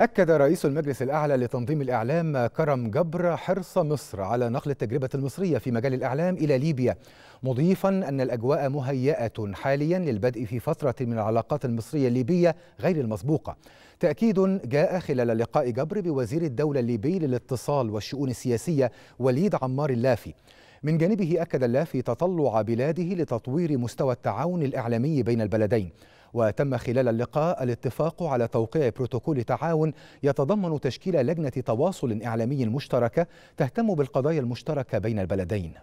أكد رئيس المجلس الأعلى لتنظيم الإعلام كرم جبر حرص مصر على نقل التجربة المصرية في مجال الإعلام إلى ليبيا مضيفا أن الأجواء مهيئة حاليا للبدء في فترة من العلاقات المصرية الليبية غير المسبوقة تأكيد جاء خلال لقاء جبر بوزير الدولة الليبي للاتصال والشؤون السياسية وليد عمار اللافي من جانبه أكد اللافي تطلع بلاده لتطوير مستوى التعاون الإعلامي بين البلدين وتم خلال اللقاء الاتفاق على توقيع بروتوكول تعاون يتضمن تشكيل لجنة تواصل إعلامي مشتركة تهتم بالقضايا المشتركة بين البلدين